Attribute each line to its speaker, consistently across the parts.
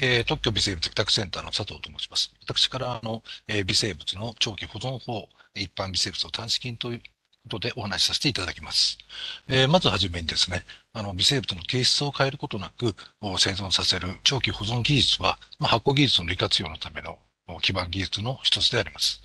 Speaker 1: えー、特許微生物委託センターの佐藤と申します。私からあの、えー、微生物の長期保存法、一般微生物の短資金ということでお話しさせていただきます。えー、まずはじめにですね、あの微生物の形質を変えることなく生存させる長期保存技術は、まあ、発酵技術の利活用のための基盤技術の一つであります。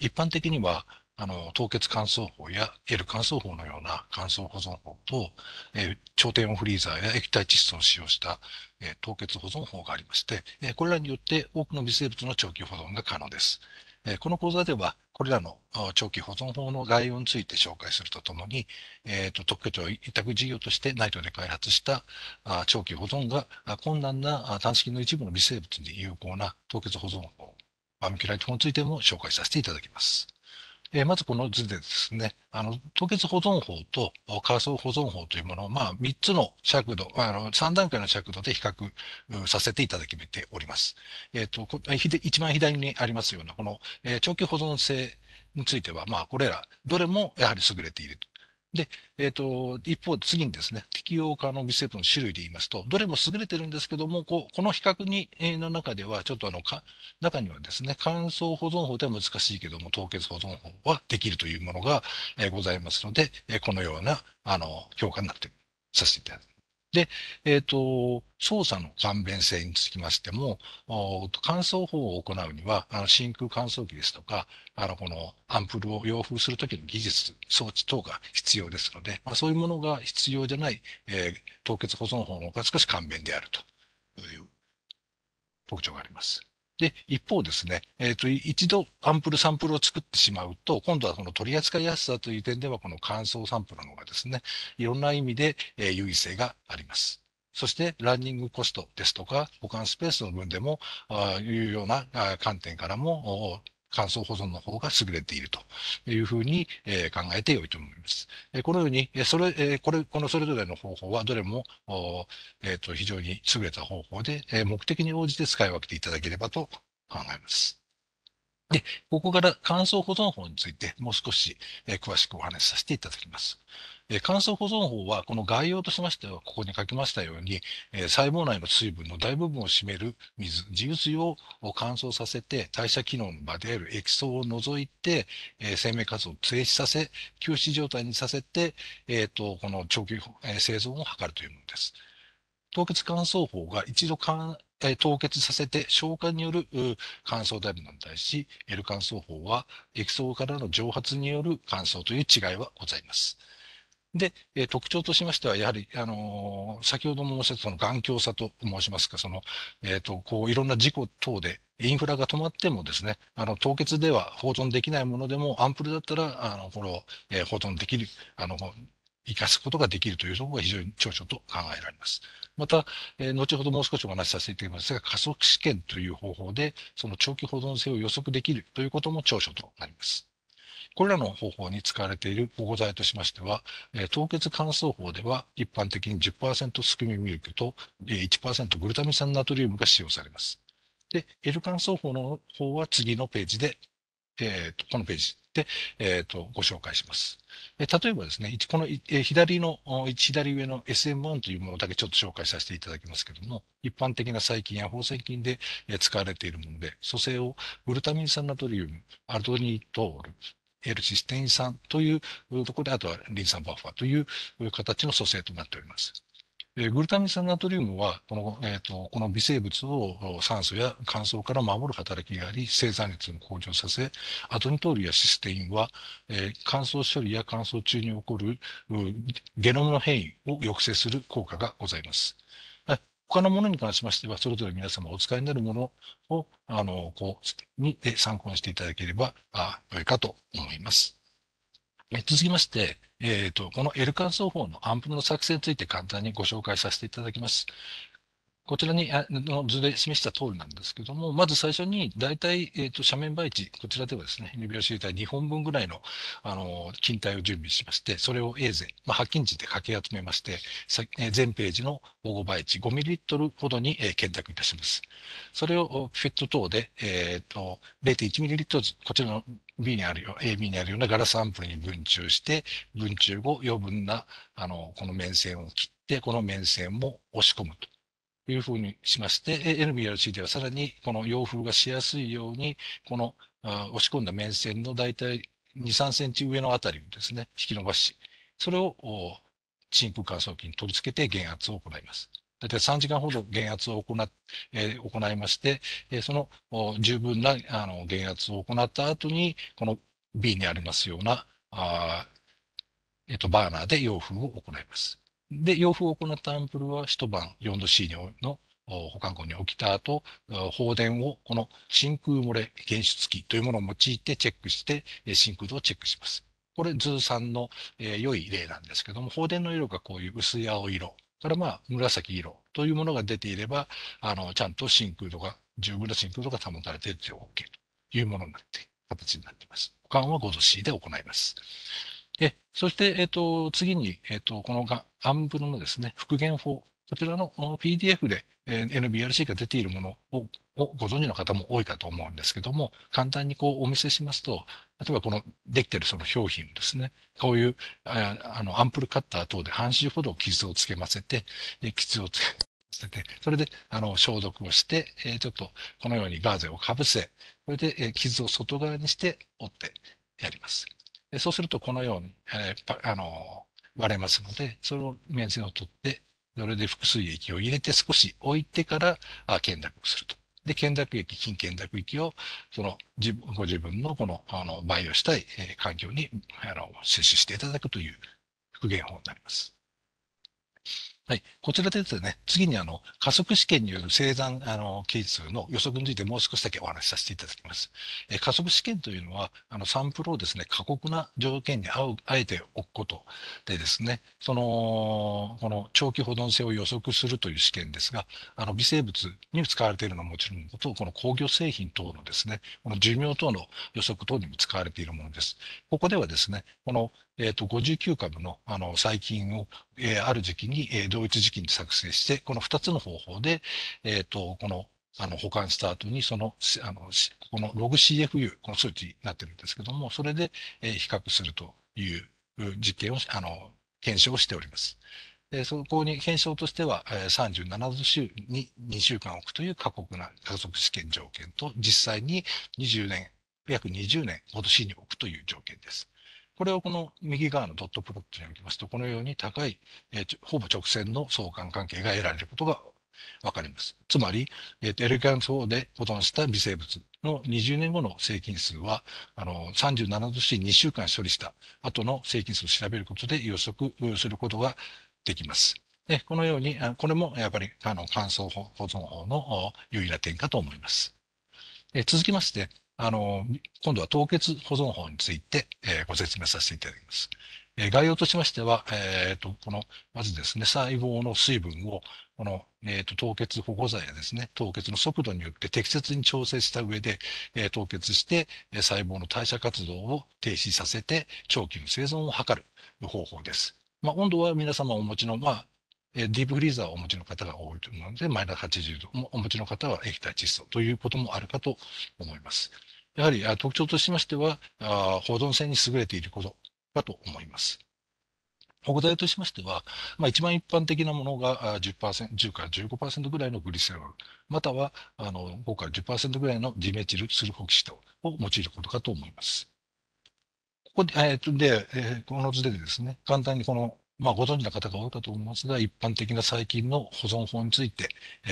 Speaker 1: 一般的には、あの、凍結乾燥法や L 乾燥法のような乾燥保存法と、えー、超低温フリーザーや液体窒素を使用した、えー、凍結保存法がありまして、えー、これらによって多くの微生物の長期保存が可能です。えこの講座では、これらの長期保存法の概要について紹介するとともに、えーと、特許庁委託事業としてイトで開発したあ長期保存が困難な短式の一部の微生物に有効な凍結保存法、バミキュライト法についても紹介させていただきます。えー、まずこの図でですね、あの凍結保存法と仮想保存法というものを、まあ、3つの尺度、あの3段階の尺度で比較させていただきております。えーと、一番左にありますような、この、えー、長期保存性については、まあ、これら、どれもやはり優れているで、えっ、ー、と、一方、次にですね、適用可能微生物の種類で言いますと、どれも優れてるんですけども、ここの比較に、えー、の中では、ちょっとあのか、中にはですね、乾燥保存法では難しいけども、凍結保存法はできるというものが、えー、ございますので、えー、このような、あの、評価になってさせていただきます。で、えっ、ー、と、操作の簡便性につきましても、乾燥法を行うには、あの真空乾燥機ですとか、あのこのアンプルを洋風するときの技術、装置等が必要ですので、まあ、そういうものが必要じゃない、えー、凍結保存法の方が少し簡便であるという特徴があります。で、一方ですね、えっ、ー、と、一度アンプルサンプルを作ってしまうと、今度はその取り扱いやすさという点では、この乾燥サンプルの方がですね、いろんな意味で、えー、優位性があります。そして、ランニングコストですとか、保管スペースの分でも、あいうような観点からも、乾燥保存の方が優れているというふうに、え考えて良いと思います。えこのように、それえこれこのそれぞれの方法はどれも、えーと、と非常に優れた方法で、え目的に応じて使い分けていただければと考えます。で、ここから乾燥保存法についてもう少し、え詳しくお話しさせていただきます。え乾燥保存法は、この概要としましては、ここに書きましたように、え細胞内の水分の大部分を占める水、自由水を乾燥させて、代謝機能の場である液層を除いて、え生命活動を停止させ、休止状態にさせて、えーと、この長期、え生存を図るというものです。凍結乾燥法が一度凍結させて消化による乾燥であるのに対し、L 乾燥法は液層からの蒸発による乾燥という違いはございます。で、えー、特徴としましては、やはり、あのー、先ほども申し上げたその頑強さと申しますか、その、えっ、ー、と、こう、いろんな事故等で、インフラが止まってもですね、あの、凍結では保存できないものでも、アンプルだったら、あの、これを、え保存できる、あの、生かすことができるというところが非常に長所と考えられます。また、えー、後ほどもう少しお話しさせていただきますが、加速試験という方法で、その長期保存性を予測できるということも長所となります。これらの方法に使われている保護剤としましては、凍結乾燥法では一般的に10%スクミミルクと1%グルタミン酸ナトリウムが使用されます。で、L 乾燥法の方は次のページで、えー、このページで、えーと、ご紹介します。え例えばですね、この、え左の、左上の SM1 というものだけちょっと紹介させていただきますけども、一般的な細菌や放線菌で、え使われているもので、蘇生をグルタミン酸ナトリウム、アルドニートール、L システイン酸というところで、あとはリン酸バッファーという形の組成となっております。グルタミン酸ナトリウムは、この,、えーと、この微生物を酸素や乾燥から守る働きがあり、生産率を向上させ、アトニトールやシステインは、えー、乾燥処理や乾燥中に起こるゲノムの変異を抑制する効果がございます。他のものに関しましては、それぞれ皆様お使いになるものを、あの、こう、に、で参考にしていただければ、あ良いかと思います。え続きまして、えっ、ー、と、この L 感想法のアンプの作成について簡単にご紹介させていただきます。こちらにあの図で示した通りなんですけども、まず最初に大体、えーと、斜面配置、こちらではですね、2秒周体2本分ぐらいのあの筋体を準備しまして、それを A ゼ、まあ、発見値でかき集めまして、えー、全ページの保護配置5ミリリットルほどに、えー、建いたします。それをフィット等で、えーと、0.1ミリリットル、こちらの B にあるよ、AB にあるようなガラスアンプルに分注して、分注後余分なあのこの面線を切って、この面線も押し込むと。いうふうにしまして、NBRC ではさらにこの洋風がしやすいように、この押し込んだ面線のだいたい2、3センチ上のあたりをですね、引き伸ばし、それを真空乾燥機に取り付けて減圧を行います。大体3時間ほど減圧を行,、え行いまして、えその十分なあの減圧を行った後に、この B にありますようなあ、えー、とバーナーで洋風を行います。で、洋風を行ったアンプルは一晩4度 c の保管庫に置きた後、放電をこの真空漏れ検出器というものを用いてチェックして、真空度をチェックします。これ、図ーの、えー、良い例なんですけども、放電の色がこういう薄い青色からまあ紫色というものが出ていれば、あのちゃんと真空度が、十分な真空度が保たれているとい OK というものになって、形になっています。保管は 5°C で行います。で、そして、えっ、と、次に、えっ、と、このがアンブルのですね、復元法、こちらの PDF で、え NBRC が出ているものをご存知の方も多いかと思うんですけども、簡単にこうお見せしますと、例えばこのできてるその表品ですね、こういうあのアンプルカッター等で半周ほど傷をつけませて、傷をつけて、それであの消毒をして、えちょっとこのようにガーゼをかぶせ、それで傷を外側にして折ってやります。でそうするとこのように、えー、あの割れますので、その面線を取って、それで複数液を入れて少し置いてからあ見濁すると。で、見濁液、近見濁液を、その自分、ご自分のこの、あの、培養したい、えー、環境に、あの、摂取していただくという復元法になります。はい、こちらでですね、次にあの加速試験による生産あの技術の予測についてもう少しだけお話しさせていただきます。え加速試験というのは、あのサンプルをですね、過酷な条件に合う、あえておくことでですね、そのこの長期保存性を予測するという試験ですが、あの微生物に使われているのはもちろんのこと、この工業製品等のですね、この寿命等の予測等にも使われているものです。ここではですね、このえっ、ー、と、59株の、あの、細菌を、えー、ある時期に、えー、同一時期に作成して、この2つの方法で、えっ、ー、と、この、あの、保管した後に、その、あの、このログ CFU、この数値になってるんですけども、それで、えー、比較するという実験を、あの、検証をしております。でそこに検証としては、え37週に2週間置くという過酷な加速試験条件と、実際に20年、約20年、ほどに置くという条件です。これをこの右側のドットプロットに置きますと、このように高い、えー、ほぼ直線の相関関係が得られることがわかります。つまり、えーエレガンス4で保存した微生物の20年後の製菌数は、あの、37度 C 2週間処理した後の製菌数を調べることで予測することができます。でこのように、これもやっぱりあの乾燥保存法の有意な点かと思います。続きまして、あの、今度は凍結保存法について、えー、ご説明させていただきます。えー、概要としましては、えーと、この、まずですね、細胞の水分を、この、えーと、凍結保護剤やですね、凍結の速度によって適切に調整した上で、えー、凍結して、え細胞の代謝活動を停止させて、長期の生存を図る方法です。まあ、温度は皆様お持ちの、まあ、ディープフリーザーをお持ちの方が多いというので、マイナス80度をお持ちの方は液体窒素ということもあるかと思います。やはり特徴としましては、保存性に優れていることかと思います。保護としましては、まあ、一番一般的なものが10%、10から15%ぐらいのグリセロール、またはあの5から10%ぐらいのディメチルスルフォキシトを用いることかと思います。ここで、えー、で、えー、この図でですね、簡単にこのまあ、ご存知の方が多いかと思いますが、一般的な細菌の保存法について、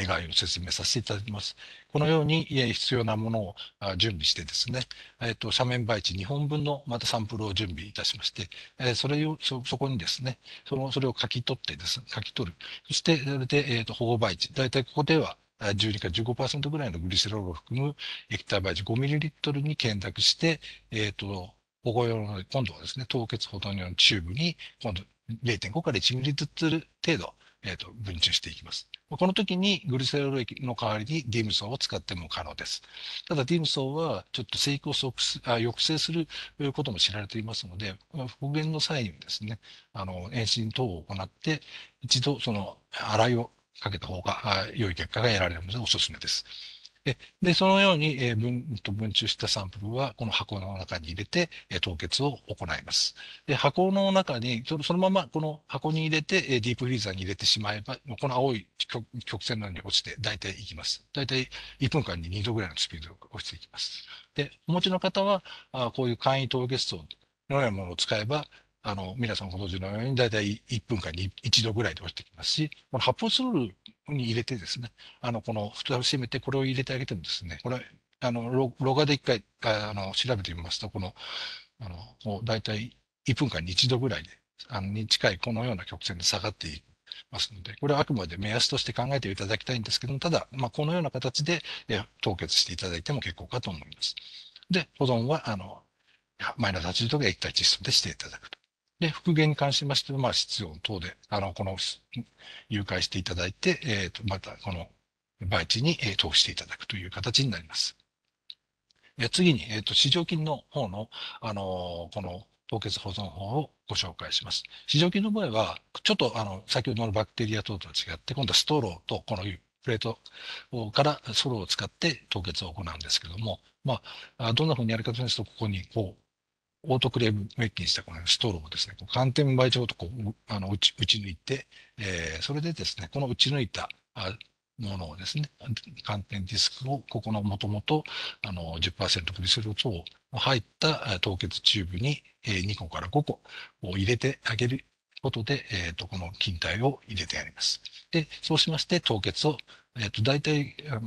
Speaker 1: 概要を説明させていただきます。このように必要なものを準備してですね、えと、斜面培地2本分のまたサンプルを準備いたしまして、それを、そこにですね、その、それを書き取ってですね、書き取る。そして、それで、えと、保護培地。大体ここでは、12から15%ぐらいのグリセロールを含む液体培地5トルに検索して、えっ、と、保護用の、今度はですね、凍結保存用のチューブに、今度0.5から1ミリずつ程度、えーと、分注していきます。この時にグリセロール液の代わりにィムソ層を使っても可能です。ただィムソ層はちょっと生育を抑制することも知られていますので、復元の際にですね、あの遠心等を行って、一度その洗いをかけた方が良い結果が得られるのでおすすめです。で、そのように分分注したサンプルはこの箱の中に入れて凍結を行います。で箱の中に、そのままこの箱に入れてディープフリーザーに入れてしまえば、この青い曲線のように落ちて大体いきます。大体1分間に2度ぐらいのスピードで落ちていきます。で、お持ちの方は、こういう簡易凍結層のようなものを使えば、あの、皆さんご存知のように、だいたい1分間に1度ぐらいで落ちてきますし、この発泡スロールに入れてですね、あの、この蓋を閉めて、これを入れてあげてもですね、これ、あの、ロガで一回、あの、調べてみますと、この、あの、大体1分間に1度ぐらいで、あの、に近いこのような曲線で下がっていく。ますので、これはあくまで目安として考えていただきたいんですけども、ただ、まあ、このような形で凍結していただいても結構かと思います。で、保存は、あの、マイナス80度が一体窒素でしていただくと。で、復元に関しましては、まあ、室温等で、あの、この、誘拐していただいて、えっ、ー、と、また、この、媒地に、えー、投資していただくという形になります。え次に、えっ、ー、と、市場金の方の、あのこの、凍結保存法をご紹介します。市場金の場合は、ちょっと、あの、先ほどのバクテリア等とは違って、今度はストローと、このプレートからソロを使って凍結を行うんですけども、まあ、どんなふうにやるかというすと、ここにこう、オートクレーブメッキにしたこのストローをですね、寒天倍ちとこう、あの打ち、打ち抜いて、えー、それでですね、この打ち抜いたものをですね、寒天ディスクを、ここのもともと、あの10、クリスルを入った凍結チューブに2個から5個を入れてあげることで、えーと、この菌体を入れてやります。で、そうしまして凍結を、えーと、大体あの、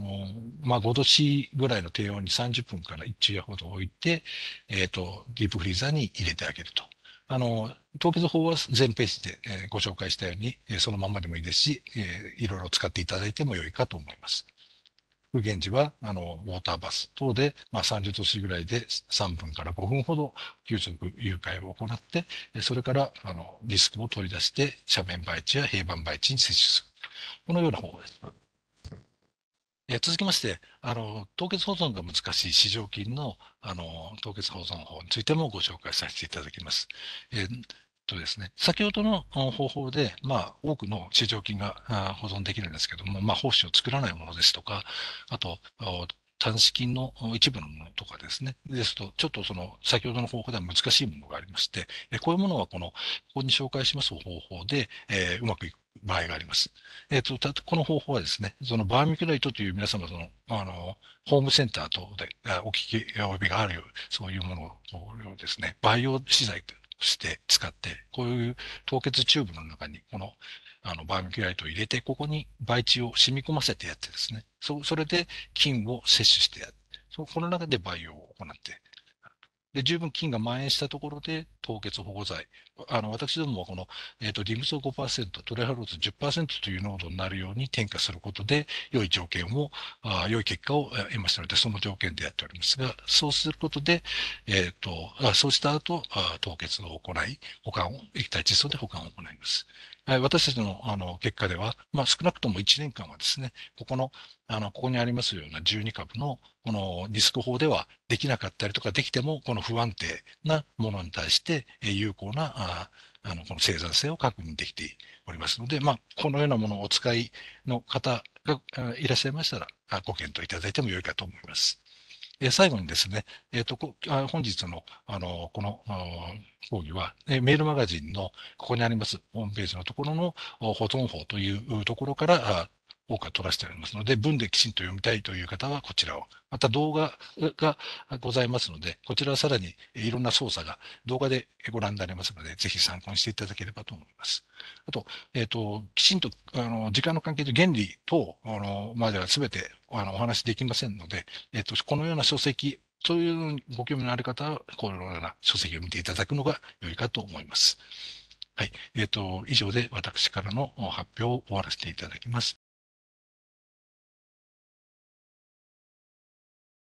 Speaker 1: まあ、5度 C ぐらいの低温に30分から1昼夜ほど置いて、えーと、ディープフリーザーに入れてあげると。あの凍結法は全ページで、えご紹介したように、えそのままでもいいですし、えいろいろ使っていただいても良いかと思います。現元時は、あの、ウォーターバス等で、まあ、30度 C ぐらいで3分から5分ほど急速誘拐を行って、それから、あの、リスクを取り出して、斜面培地や平板培地に接種する。このような方法です。え続きまして、あの、凍結保存が難しい市場金の、あの、凍結保存法についてもご紹介させていただきます。えとですね、先ほどの方法で、まあ、多くの市場菌が保存できるんですけども、まあ、胞子を作らないものですとか、あと、端子菌の一部のものとかですね、ですと、ちょっとその先ほどの方法では難しいものがありまして、こういうものはこの、ここに紹介します方法で、えー、うまくいく場合があります。えっ、ー、と、この方法はですね、そのバーミキュライトという皆様その、あの、ホームセンター等でお聞き及びがあるよう、そういうものをですね、培養資材として使って、こういう凍結チューブの中に、このあのバーミキュライトを入れて、ここに培地を染み込ませてやってですね、そそれで菌を摂取してやって、そこの中で培養を行ってで、十分菌が蔓延したところで凍結保護剤、あの私どもはこの、えーと、リムソ5%、トレハローズ10%という濃度になるように添加することで、良い条件を、あ良い結果を得ましたので、その条件でやっておりますが、そうすることで、えーと、そうした後凍結を行い、保管を、液体窒素で保管を行います。私たちのあの結果では、まあ、少なくとも1年間はですね、ここの、あの、ここにありますような12株の、このリスク法ではできなかったりとか、できても、この不安定なものに対して、有効な、ああの、この生産性を確認できておりますので、まあ、このようなものをお使いの方がいらっしゃいましたら、ご検討いただいてもよいかと思います。え最後にですね、えー、と、本日の、あの、この、講義は、えメールマガジンの、ここにあります、ホームページのところの保存法というところから、多くは取らせてありますので、文できちんと読みたいという方はこちらを。また動画がございますので、こちらはさらにいろんな操作が動画でご覧になれますので、ぜひ参考にしていただければと思います。あと、えっ、ー、と、きちんと、あの、時間の関係で原理等、あの、までは全てあのお話できませんので、えっ、ー、と、このような書籍、そういうご興味のある方は、このような書籍を見ていただくのが良いかと思います。はい。えっ、ー、と、以上で私からの発表を終わらせていただきます。